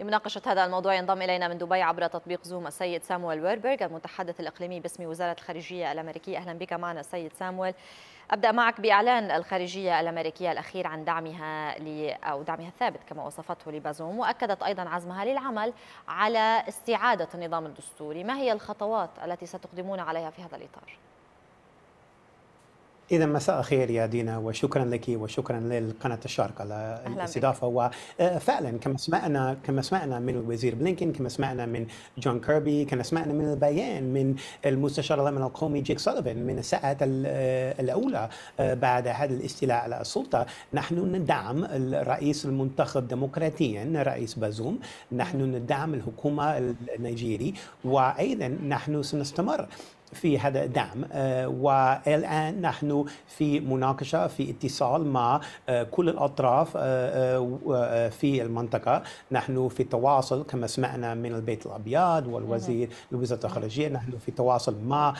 لمناقشة هذا الموضوع ينضم إلينا من دبي عبر تطبيق زوم السيد سامويل ويربرغ المتحدث الإقليمي باسم وزارة الخارجية الأمريكية أهلا بك معنا السيد سامويل أبدأ معك بإعلان الخارجية الأمريكية الأخير عن دعمها ل أو دعمها الثابت كما وصفته لبازوم وأكدت أيضا عزمها للعمل على استعادة النظام الدستوري ما هي الخطوات التي ستقدمون عليها في هذا الإطار؟ إذا مساء خير يا دينا وشكرا لك وشكرا للقناة الشارقة على الاستضافة وفعلا آه، كما سمعنا كما سمعنا من الوزير بلينكن كما سمعنا من جون كيربي كما سمعنا من البيان من المستشار الأمن القومي جيك سوليفان من الساعات آه، الأولى آه، بعد هذا الاستيلاء على السلطة نحن ندعم الرئيس المنتخب ديمقراطيا رئيس بازوم نحن ندعم الحكومة النيجيري وأيضا نحن سنستمر في هذا الدعم آه، والآن نحن في مناقشة في اتصال مع آه، كل الأطراف آه، في المنطقة نحن في تواصل كما سمعنا من البيت الأبيض والوزير الوزارة الخارجية نحن في تواصل مع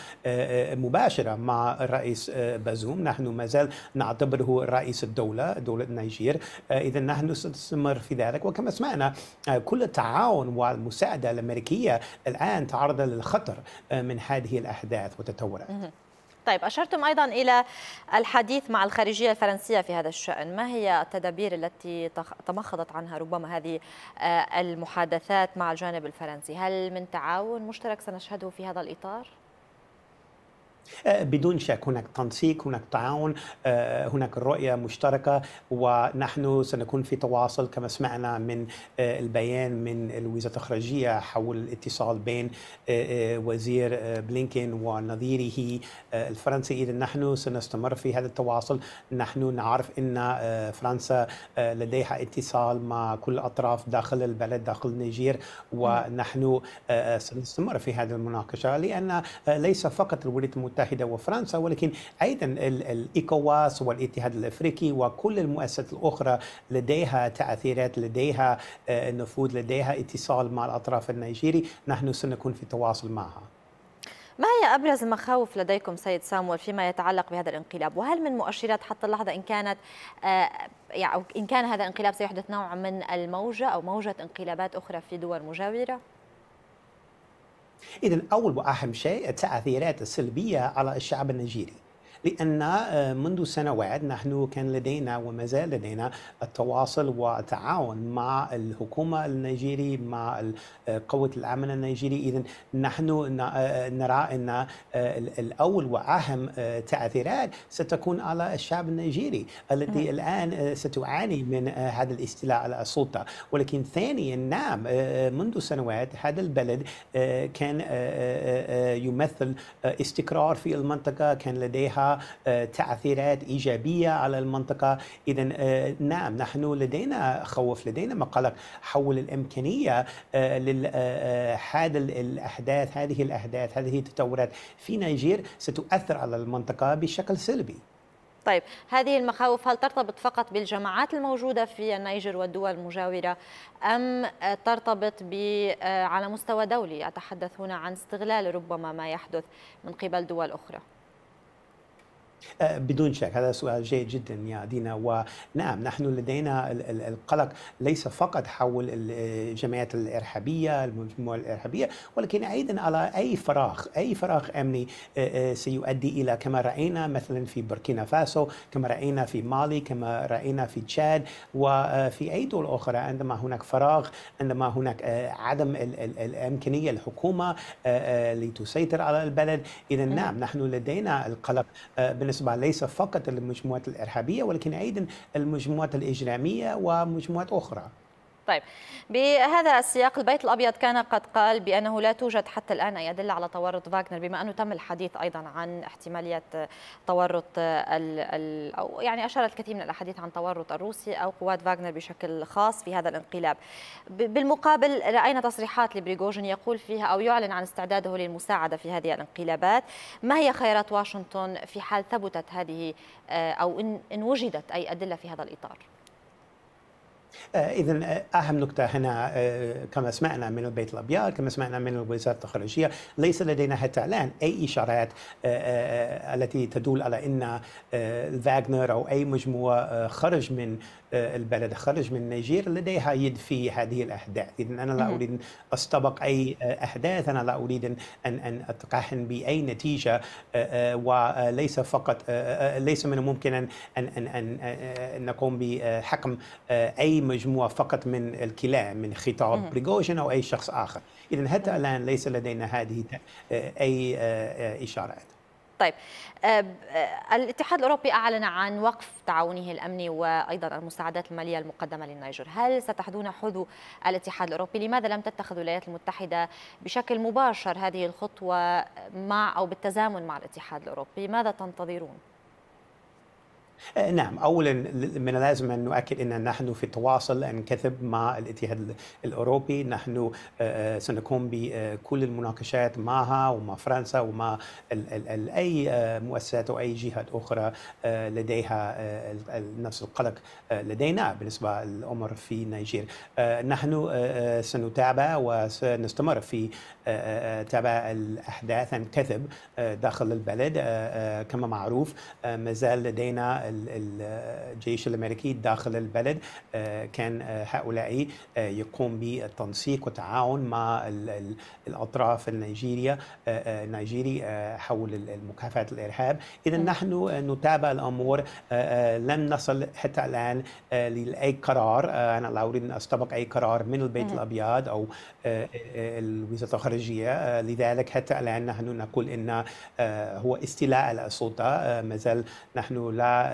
مباشرة مع الرئيس بازوم نحن ما زال نعتبره رئيس الدولة دولة نيجير إذا نحن سنستمر في ذلك وكما سمعنا كل التعاون والمساعدة الأمريكية الآن تعرض للخطر من هذه الأحداث الاحداث وتطورات طيب أشرتم أيضا إلى الحديث مع الخارجية الفرنسية في هذا الشأن ما هي التدابير التي تمخضت عنها ربما هذه آه، المحادثات مع الجانب الفرنسي هل من تعاون مشترك سنشهده في هذا الإطار؟ آه، بدون شك هناك تنسيق هناك تعاون آه، هناك رؤية مشتركة ونحن سنكون في تواصل كما سمعنا من آه، البيان من وزارة الخارجية حول الاتصال بين وزير بلينكين ونظيره الفرنسي إذا نحن سنستمر في هذا التواصل نحن نعرف أن فرنسا لديها اتصال مع كل الأطراف داخل البلد داخل نيجير ونحن سنستمر في هذه المناقشة لأن ليس فقط الولايات المتحدة المتحدة وفرنسا ولكن أيضا الإيكواس والاتحاد الأفريقي وكل المؤسسات الأخرى لديها تأثيرات لديها آه، نفوذ لديها اتصال مع الأطراف النيجيري نحن سنكون في تواصل معها ما هي أبرز المخاوف لديكم سيد سامول فيما يتعلق بهذا الانقلاب وهل من مؤشرات حتى اللحظة إن كانت آه، يعني إن كان هذا الانقلاب سيحدث نوع من الموجة أو موجة انقلابات أخرى في دول مجاورة؟ إذا أول وأهم شيء التأثيرات السلبية على الشعب النيجيري لأن آه، منذ سنوات نحن كان لدينا وما زال لدينا التواصل والتعاون مع الحكومة النيجيري مع آه، قوة العمل النيجيري إذا نحن آه، نرى أن الأول وأهم تأثيرات ستكون على الشعب النيجيري التي الآن ستعاني من هذا الاستيلاء على السلطة ولكن ثانيا نعم منذ سنوات هذا البلد كان يمثل استقرار في المنطقة كان لديها تأثيرات إيجابية على المنطقة إذا آه، نعم نحن لدينا خوف لدينا مقلق حول الإمكانية آه، آه، هذا الأحداث هذه الأحداث هذه التطورات في نيجير ستؤثر على المنطقة بشكل سلبي طيب هذه المخاوف هل ترتبط فقط بالجماعات الموجودة في النيجر والدول المجاورة أم ترتبط على مستوى دولي أتحدث هنا عن استغلال ربما ما يحدث من قبل دول أخرى؟ آه، بدون شك هذا سؤال جيد جدا يا دينا ونعم نحن لدينا القلق ليس فقط حول الجمعيات الإرهابية المجموعة الإرهابية ولكن أيضا على أي فراغ أي فراغ أمني آه، آه، سيؤدي إلى كما رأينا مثلا في بوركينا فاسو كما رأينا في مالي كما رأينا في تشاد وفي أي دول أخرى عندما هناك فراغ عندما هناك عدم الإمكانية الحكومة لتسيطر على البلد إذا نعم نحن لدينا القلق بالنسبة بالنسبة ليس فقط للمجموعات الإرهابية ولكن أيضا المجموعات الإجرامية ومجموعات أخرى طيب بهذا السياق البيت الابيض كان قد قال بانه لا توجد حتى الان اي ادله على تورط فاغنر بما انه تم الحديث ايضا عن احتماليه تورط ال ال او يعني اشارت الكثير من الاحاديث عن تورط الروسي او قوات فاغنر بشكل خاص في هذا الانقلاب. بالمقابل راينا تصريحات لبريغوجين يقول فيها او يعلن عن استعداده للمساعده في هذه الانقلابات. ما هي خيارات واشنطن في حال ثبتت هذه آه، او ان وجدت اي ادله في هذا الاطار؟ آه، إذا آه، أهم نقطه هنا آه، كما سمعنا من البيت الأبيض كما سمعنا من وزارة الخارجية ليس لدينا حتى الآن أي إشارات التي تدل على أن فاغنر أو أي مجموعة خرج من البلد خرج من نيجير لديها يد في هذه الأحداث إذا أنا لا أريد أن أستبق أي أحداث أنا لا أريد أن أن أتقحم بأي نتيجة وليس فقط ليس من الممكن أن أن أن نقوم بحكم أي مجموعة فقط من الكلام من خطاب بريغوجين أو أي شخص آخر إذا حتى الآن ليس لدينا هذه آه، أي آه، آه، إشارات طيب الاتحاد الأوروبي أعلن عن وقف تعاونه الأمني وأيضا المساعدات المالية المقدمة للنيجر هل ستحدون حذو الاتحاد الأوروبي لماذا لم تتخذ الولايات المتحدة بشكل مباشر هذه الخطوة مع أو بالتزامن مع الاتحاد الأوروبي ماذا تنتظرون؟ آه، نعم اولا من اللازم ان نؤكد ان نحن في تواصل ان كثب مع الاتحاد الاوروبي نحن آه، آه، سنقوم بكل المناقشات معها ومع فرنسا ومع اي مؤسسات او اي جهات اخرى لديها نفس القلق لدينا بالنسبه للامر في نيجير نحن سنتابع وسنستمر في تابع الاحداث عن كثب داخل البلد كما معروف ما زال لدينا الجيش الامريكي داخل البلد آه، كان آه، هؤلاء آه، يقوم بالتنسيق والتعاون مع الاطراف النيجيريه النيجيري حول مكافحه الارهاب اذا نحن نتابع الامور لم نصل حتى الان لاي قرار انا لا اريد ان استبق اي قرار من البيت الابيض او الوزاره الخارجيه لذلك حتى الان نحن نقول ان هو استيلاء على السلطه ما زال نحن لا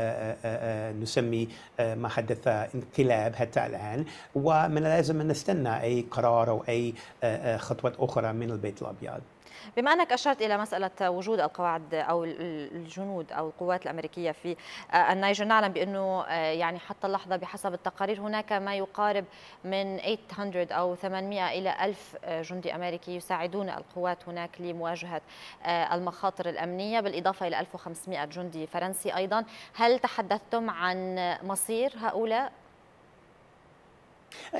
نسمي آه، ما حدث انقلاب حتى الآن ومن لازم أن نستنى أي قرار أو أي آه، آه، خطوة أخرى من البيت الأبيض بما أنك أشرت إلى مسألة وجود القواعد أو الجنود أو القوات الأمريكية في آه، النيجر نعلم بأنه آه، يعني حتى اللحظة بحسب التقارير هناك ما يقارب من 800 أو 800 إلى 1000 آه، جندي أمريكي يساعدون القوات هناك لمواجهة المخاطر الأمنية بالإضافة إلى 1500 جندي فرنسي أيضا هل تحدثتم عن مصير هؤلاء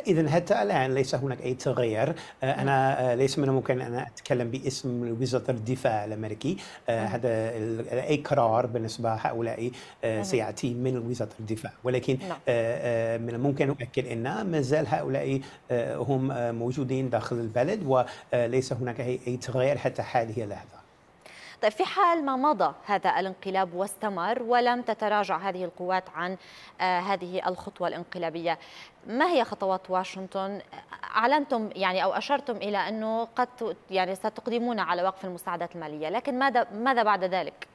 إذا حتى الآن ليس هناك أي تغيير آه، أنا آه، ليس من الممكن أن أتكلم باسم وزارة الدفاع الأمريكي آه، نعم. هذا أي قرار بالنسبة هؤلاء نعم. سيأتي من وزارة الدفاع ولكن نعم. من الممكن أن أؤكد أن ما زال هؤلاء هم موجودين داخل البلد وليس هناك أي تغيير حتى هذه اللحظة في حال ما مضى هذا الانقلاب واستمر ولم تتراجع هذه القوات عن آه، هذه الخطوة الانقلابية ما هي خطوات واشنطن اعلنتم يعني او اشرتم الى انه قد يعني ستقدمون على وقف المساعدات الماليه لكن ماذا ماذا بعد ذلك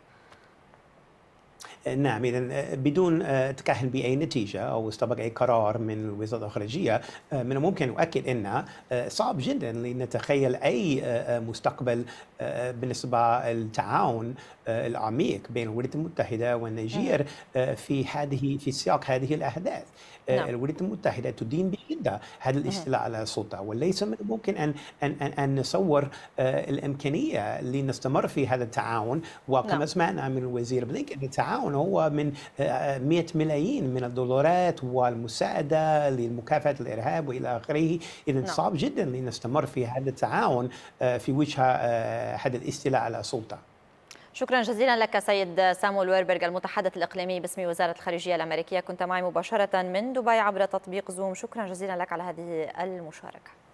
نعم اذا آه، بدون آه، تكهن باي نتيجه او استبق اي قرار من وزاره الخارجيه آه، من الممكن اؤكد ان صعب جدا لنتخيل اي مستقبل بالنسبه للتعاون العميق بين الولايات المتحده والنيجير في هذه في سياق هذه الاحداث نعم. الولايات المتحده تدين بشده هذا الاستيلاء على السلطه وليس من الممكن ان ان ان, أن نصور الامكانيه لنستمر في هذا التعاون وكما نعم. سمعنا من الوزير بلينكن التعاون هو من 100 آه، ملايين من الدولارات والمساعده لمكافحه الارهاب والى اخره اذا نعم. صعب جدا لنستمر في هذا التعاون آه، في وجه هذا آه، الاستيلاء على السلطه شكرا جزيلا لك سيد سامول ويربرغ المتحدث الإقليمي باسم وزارة الخارجية الأمريكية كنت معي مباشرة من دبي عبر تطبيق زوم شكرا جزيلا لك على هذه المشاركة